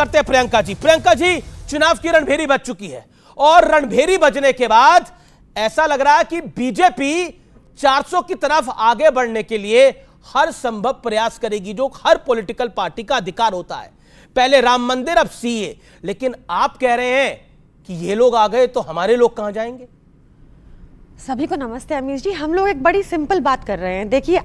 करते हैं प्रियंका जी प्रियंका जी चुनाव की रणभेरी बच चुकी है और रणभेरी बजने के बाद ऐसा लग रहा है कि बीजेपी 400 की तरफ आगे बढ़ने के लिए हर संभव प्रयास करेगी जो हर पॉलिटिकल पार्टी का अधिकार होता है पहले राम मंदिर अब सीए लेकिन आप कह रहे हैं कि ये लोग आ गए तो हमारे लोग कहां जाएंगे सभी को नमस्ते अमीश जी हम लोग एक बड़ी सिंपल बात कर रहे हैं देखिए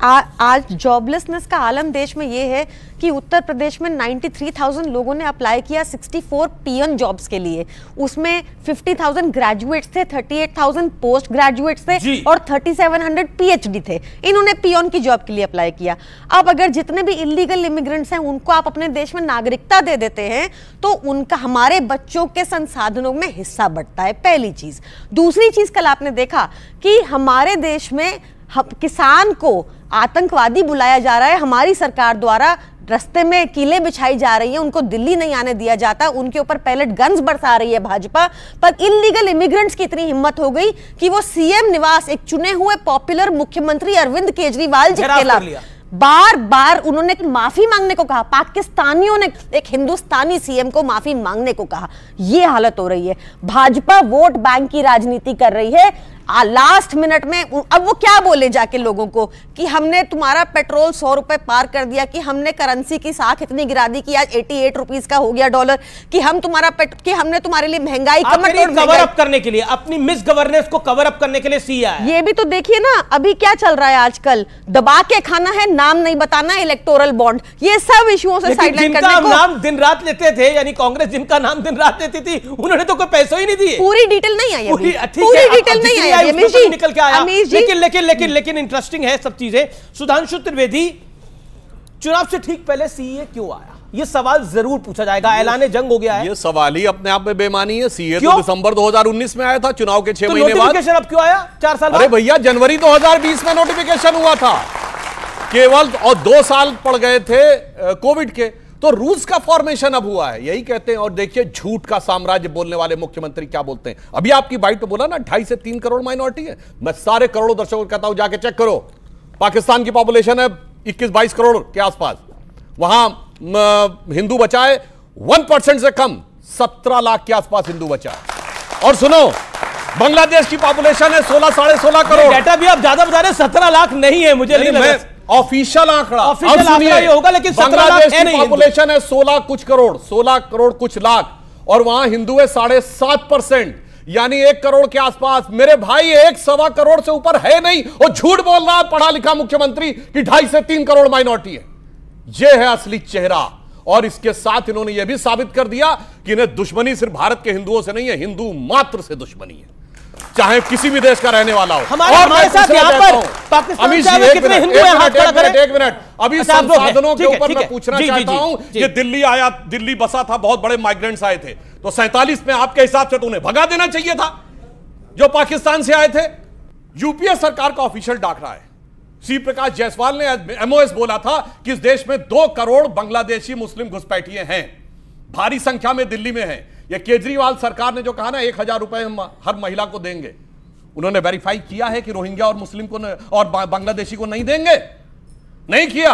आज जॉबलेसनेस का आलम देश में ये है कि उत्तर प्रदेश में 93,000 लोगों ने अप्लाई किया 64 पीएन जॉब्स के लिए उसमें 50,000 ग्रेजुएट्स थे 38,000 पोस्ट ग्रेजुएट्स थे और 3,700 पीएचडी थे इन्होंने पीएन की जॉब के लिए अप्लाई किया अब अगर जितने भी इलीगल इमिग्रेंट्स हैं उनको आप अपने देश में नागरिकता दे देते हैं तो उनका हमारे बच्चों के संसाधनों में हिस्सा बढ़ता है पहली चीज दूसरी चीज कल आपने देखा कि हमारे देश में किसान को आतंकवादी बुलाया जा रहा है हमारी सरकार द्वारा रस्ते में किले बिछाई जा रही है उनको दिल्ली नहीं आने दिया जाता उनके ऊपर पैलेट गन्स बरसा रही है भाजपा पर इनलीगल इमिग्रेंट्स की इतनी हिम्मत हो गई कि वो सीएम निवास एक चुने हुए पॉपुलर मुख्यमंत्री अरविंद केजरीवाल जी के खिलाफ बार बार उन्होंने माफी मांगने को कहा पाकिस्तानियों ने एक हिंदुस्तानी सीएम को माफी मांगने को कहा यह हालत हो रही है भाजपा वोट बैंक की राजनीति कर रही है आ, लास्ट मिनट में अब वो क्या बोले जाके लोगों को कि हमने तुम्हारा पेट्रोल सौ रुपए पार कर दिया कि हमने करेंसी की साख इतनी गिरा दी कि आज एटी एट रुपीज का हो गया डॉलर कि हम तुम्हारा कि हमने तुम्हारे लिए महंगाई कवर अप करने के लिए अपनी मिस गवर्नेंस को कवर अप करने के लिए सीआ ये भी तो देखिए ना अभी क्या चल रहा है आजकल दबा के खाना है नाम नहीं बताना इलेक्टोरल बॉन्ड ये सब इशुओं से साइडलाइन करने को नाम दिन रात लेते थे यानी कांग्रेस जिनका नाम दिन रात लेती थी उन्होंने तो कोई पैसा ही नहीं दिए पूरी डिटेल नहीं आई पूरी डिटेल नहीं आई निकल के आया लेकिन लेकिन लेकिन लेकिन इंटरेस्टिंग है सब चीजें सुधांशु त्रिवेदी चुनाव से ठीक पहले सीए e क्यों आया ये सवाल जरूर पूछा जाएगा ऐलान जंग हो गया है ये सवाल ही अपने आप में बेमानी है सीए e तो दिसंबर 2019 में आया था चुनाव के छह तो महीने बाद नोटिफिकेशन अब क्यों आया चार साल अरे भैया जनवरी 2020 में नोटिफिकेशन हुआ था केवल और दो साल पड़ गए थे कोविड के तो रूस का फॉर्मेशन अब हुआ है यही कहते हैं और देखिए झूठ का साम्राज्य बोलने वाले मुख्यमंत्री क्या बोलते हैं अभी आपकी बाइट पे बोला ना ढाई से तीन करोड़ माइनॉरिटी है मैं सारे करोड़ों दर्शकों को कहता हूं जाके चेक करो पाकिस्तान की पॉपुलेशन है इक्कीस बाईस करोड़ के आसपास वहां हिंदू बचाए वन परसेंट से कम सत्रह लाख के आसपास हिंदू बचाए और सुनो बांग्लादेश की पॉपुलेशन है सोलह साढ़े सोलह करोड़ डेटा भी आप ज्यादा बता रहे सत्रह लाख नहीं है मुझे नहीं, नहीं, नहीं ऑफिशियल आंकड़ा ऑफिशियल आंकड़ा ये होगा लेकिन बांग्लादेश की पॉपुलेशन है सोलह कुछ करोड़ सोलह करोड़ कुछ लाख और वहां हिंदू है साढ़े सात परसेंट यानी एक करोड़ के आसपास मेरे भाई एक सवा करोड़ से ऊपर है नहीं और झूठ बोल रहा है पढ़ा लिखा मुख्यमंत्री कि ढाई से तीन करोड़ माइनॉरिटी है यह है असली चेहरा और इसके साथ इन्होंने यह भी साबित कर दिया कि इन्हें दुश्मनी सिर्फ भारत के हिंदुओं से नहीं है हिंदू मात्र से दुश्मनी है चाहे किसी भी देश का रहने वाला हो हमारे हमारे साथ यहाँ पर पाकिस्तान कितने हिंदू हैं हाथ खड़ा करें एक मिनट अभी अच्छा, संसाधनों के ऊपर मैं पूछना चाहता हूँ ये दिल्ली आया दिल्ली बसा था बहुत बड़े माइग्रेंट्स आए थे तो सैतालीस में आपके हिसाब से तो उन्हें भगा देना चाहिए था जो पाकिस्तान से आए थे यूपीए सरकार का ऑफिशियल डाक रहा है श्री प्रकाश जायसवाल ने एमओएस बोला था कि इस देश में दो करोड़ बांग्लादेशी मुस्लिम घुसपैठिए हैं भारी संख्या में दिल्ली में हैं ये केजरीवाल सरकार ने जो कहा ना एक हजार रुपए हम हर महिला को देंगे उन्होंने वेरीफाई किया है कि रोहिंग्या और मुस्लिम को न, और बांग्लादेशी को नहीं देंगे नहीं किया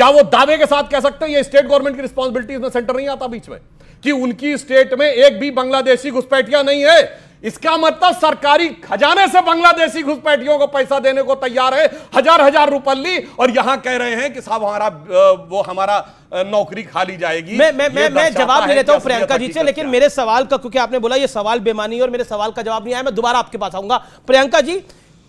या वो दावे के साथ कह सकते हैं ये स्टेट गवर्नमेंट की रिस्पॉन्सिबिलिटी इसमें सेंटर नहीं आता बीच में कि उनकी स्टेट में एक भी बांग्लादेशी घुसपैठिया नहीं है इसका मतलब सरकारी खजाने से बांग्लादेशी घुसपैठियों को पैसा देने को तैयार है हजार हजार रुपए ली और यहां कह रहे हैं कि साहब हमारा वो हमारा नौकरी खाली जाएगी मैं मैं मैं, मैं जवाब ले लेता हूं प्रियंका जी से लेकिन मेरे सवाल का क्योंकि आपने बोला ये सवाल बेमानी और मेरे सवाल का जवाब नहीं आया मैं दोबारा आपके पास आऊंगा प्रियंका जी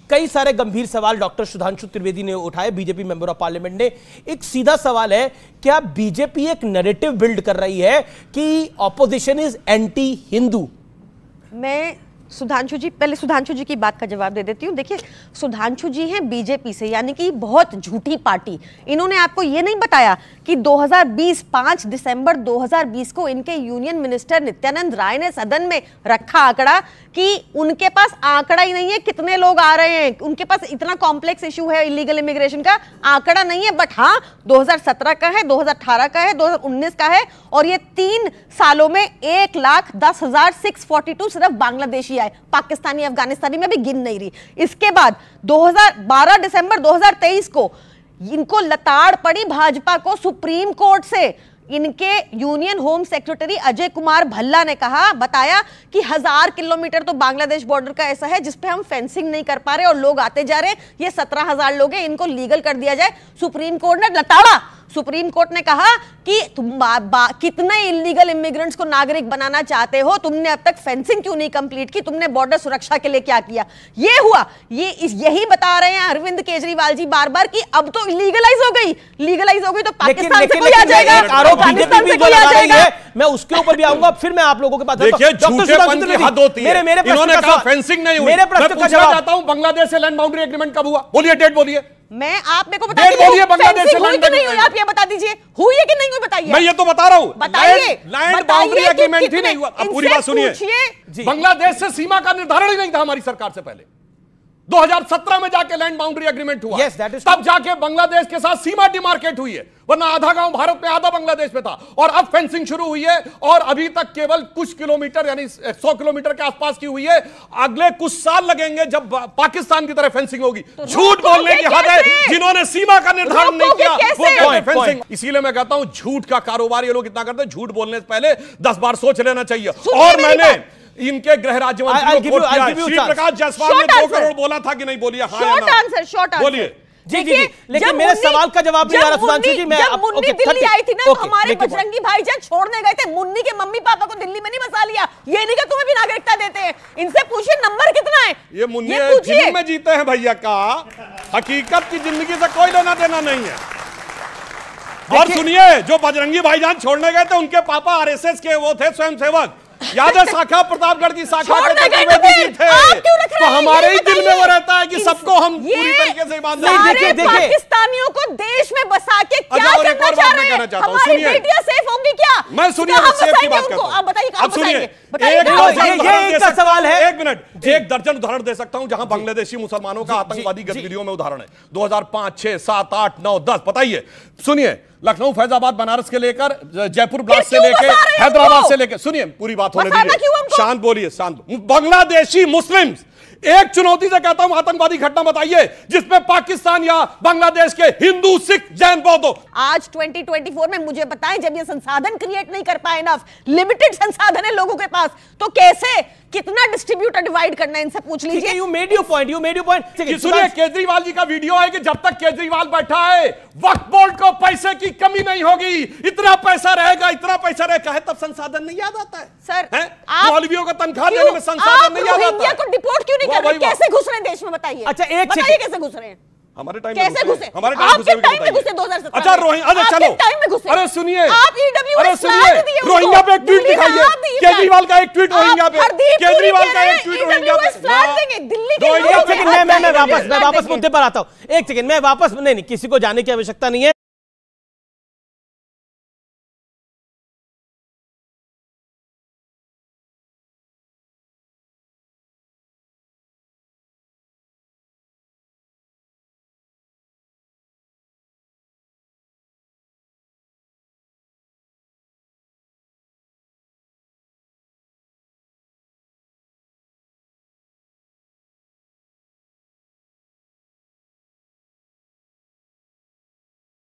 कई सारे गंभीर सवाल डॉक्टर सुधांशु त्रिवेदी ने उठाए बीजेपी मेंबर ऑफ पार्लियामेंट ने एक सीधा सवाल है क्या बीजेपी एक नरेटिव बिल्ड कर रही है कि ऑपोजिशन इज एंटी हिंदू मैं सुधांशु जी पहले सुधांशु जी की बात का जवाब दे देती हूँ देखिए सुधांशु जी हैं बीजेपी से यानी कि बहुत झूठी पार्टी इन्होंने आपको ये नहीं बताया कि 2020 5 दिसंबर 2020 को इनके यूनियन मिनिस्टर नित्यानंद राय ने सदन में रखा आंकड़ा कि उनके पास आंकड़ा ही नहीं है कितने लोग आ रहे हैं उनके पास इतना कॉम्प्लेक्स इशू है इलीगल इमिग्रेशन का आंकड़ा नहीं है बट हाँ दो का है दो का है दो का है और ये तीन सालों में एक लाख दस हजार सिक्स फोर्टी टू सिर्फ बांग्लादेशी आए पाकिस्तानी अफगानिस्तानी में भी गिन नहीं रही इसके बाद 2012 दिसंबर 2023 को इनको लताड़ पड़ी भाजपा को सुप्रीम कोर्ट से इनके union home secretary Ajay Kumar Bhalla ने कहा बताया कि हजार किलोमीटर तो बांग्लादेश बॉर्डर का ऐसा है जिस पे हम फेंसिंग नहीं कर पा रहे और लोग आते जा रहे हैं ये सत्रह हजार लोग हैं इनको लीगल कर दिया जाए सुप्रीम कोर्ट ने लताड़ा सुप्रीम कोर्ट ने कहा कि तुम बा, बा, कितने इलीगल इमिग्रेंट्स को नागरिक बनाना चाहते हो तुमने अब तक फेंसिंग क्यों नहीं कंप्लीट की तुमने बॉर्डर सुरक्षा के लिए क्या किया ये हुआ ये यही बता रहे हैं अरविंद केजरीवाल जी बार बार की अब तो लीगलाइज हो गई लीगलाइज हो गई तो पाकिस्तान से कोई आ जाएगा पाकिस्तान से कोई आ जाएगा मैं उसके ऊपर भी आऊंगा फिर मैं आप लोगों के पास बांग्लादेश से लैंड बाउंड्री एग्रीमेंट कब हुआ बोलिए डेट बोलिए मैं आप मेरे को बता बोलिए बांग्लादेश से लैंड नहीं हुई आप ये बता दीजिए हुई है कि नहीं हुई बताइए मैं ये तो बता रहा हूँ बताइए लैंड बाउंड्री एग्रीमेंट ही नहीं हुआ पूरी बात सुनिए बांग्लादेश से सीमा का निर्धारण ही नहीं था हमारी सरकार से पहले 2017 में जाके लैंड बाउंड्री एग्रीमेंट हुआ yes, that is तब जाके बांग्लादेश के साथ सीमा डिमार्केट हुई है वरना आधा गांव भारत में आधा बांग्लादेश में था और अब फेंसिंग शुरू हुई है और अभी तक केवल कुछ किलोमीटर यानी 100 किलोमीटर के आसपास की हुई है अगले कुछ साल लगेंगे जब पाकिस्तान की तरह फेंसिंग होगी तो झूठ तो बोलने की हद है जिन्होंने सीमा का निर्धारण नहीं किया वो फेंसिंग इसीलिए मैं कहता हूं झूठ का कारोबार ये लोग इतना करते झूठ बोलने से पहले दस बार सोच लेना चाहिए और मैंने इनके गृह राज्य मंत्री प्रकाश जायसवाल ने दो करोड़ बोला था कि नहीं बोलिए शॉर्ट आंसर शॉर्ट बोलिए जी जी जी लेकिन मेरे सवाल का जवाब नहीं आ रहा जी मैं जब मुन्नी दिल्ली आई थी ना तो ओके, हमारे बजरंगी भाई जान छोड़ने गए थे मुन्नी के मम्मी पापा को दिल्ली में नहीं बसा लिया ये नहीं कि तुम्हें भी नागरिकता देते हैं इनसे पूछिए नंबर कितना है ये मुन्नी ये दिल्ली में जीते हैं भैया का हकीकत की जिंदगी से कोई लेना देना नहीं है और सुनिए जो बजरंगी भाईजान छोड़ने गए थे उनके पापा आरएसएस के वो थे स्वयंसेवक यादव शाखा प्रतापगढ़ की शाखा के प्रतिवेदी जी थे तो हमारे ही दिल में वो रहता है कि सबको हम पूरी तरीके से पाकिस्तानियों को देश में बसा के अच्छा, क्या करना चाह रहे हैं हमारी बेटियां सेफ होंगी क्या मैं सुनिए सेफ की बात आप एक सवाल है एक मिनट एक दर्जन उदाहरण दे सकता हूं जहां बांग्लादेशी मुसलमानों का आतंकवादी गतिविधियों में उदाहरण है पांच छह सात आठ नौ दस बताइए सुनिए लखनऊ फैजाबाद बनारस के लेकर जयपुर ब्लास्ट से लेकर हैदराबाद से लेकर सुनिए पूरी बात होने दीजिए शांत बोलिए शांत बांग्लादेशी मुस्लिम एक चुनौती से कहता हूं आतंकवादी घटना बताइए जिसमें पाकिस्तान या बांग्लादेश के हिंदू सिख जैन बौद्ध आज 2024 में मुझे बताएं जब ये संसाधन क्रिएट नहीं कर पाए लिमिटेड संसाधन है लोगों के पास तो कैसे कितना डिस्ट्रीब्यूटर डिवाइड करना है इनसे पूछ लीजिए you made your point you made your point सुनिए केजरीवाल जी का वीडियो है कि जब तक केजरीवाल बैठा है वक्त बोर्ड को पैसे की कमी नहीं होगी इतना पैसा रहेगा इतना पैसा रहेगा है तब संसाधन नहीं याद आता है सर मौलवियों का तनख्वाह देने में संसाधन नहीं याद आता को डिपोर्ट क्यों नहीं कर रहे कैसे घुस रहे हैं देश में बताइए अच्छा एक कैसे घुस रहे हैं हमारे टाइम कैसे घुसे हमारे टाइम में घुसे तो अच्छा रोहिंग अच्छा चलो टाइम में घुसे अरे सुनिए आप ईडब्ल्यू अरे सुनिए रोहिंग्या पे एक ट्वीट दिखाइए केजरीवाल का एक ट्वीट रोहिंग्या पे केजरीवाल का एक ट्वीट रोहिंग्या पे हाँ। दिल्ली के मैं मैं वापस मैं वापस मुद्दे पर आता हूँ एक सेकंड मैं वापस नहीं नहीं किसी को जाने की आवश्यकता नहीं है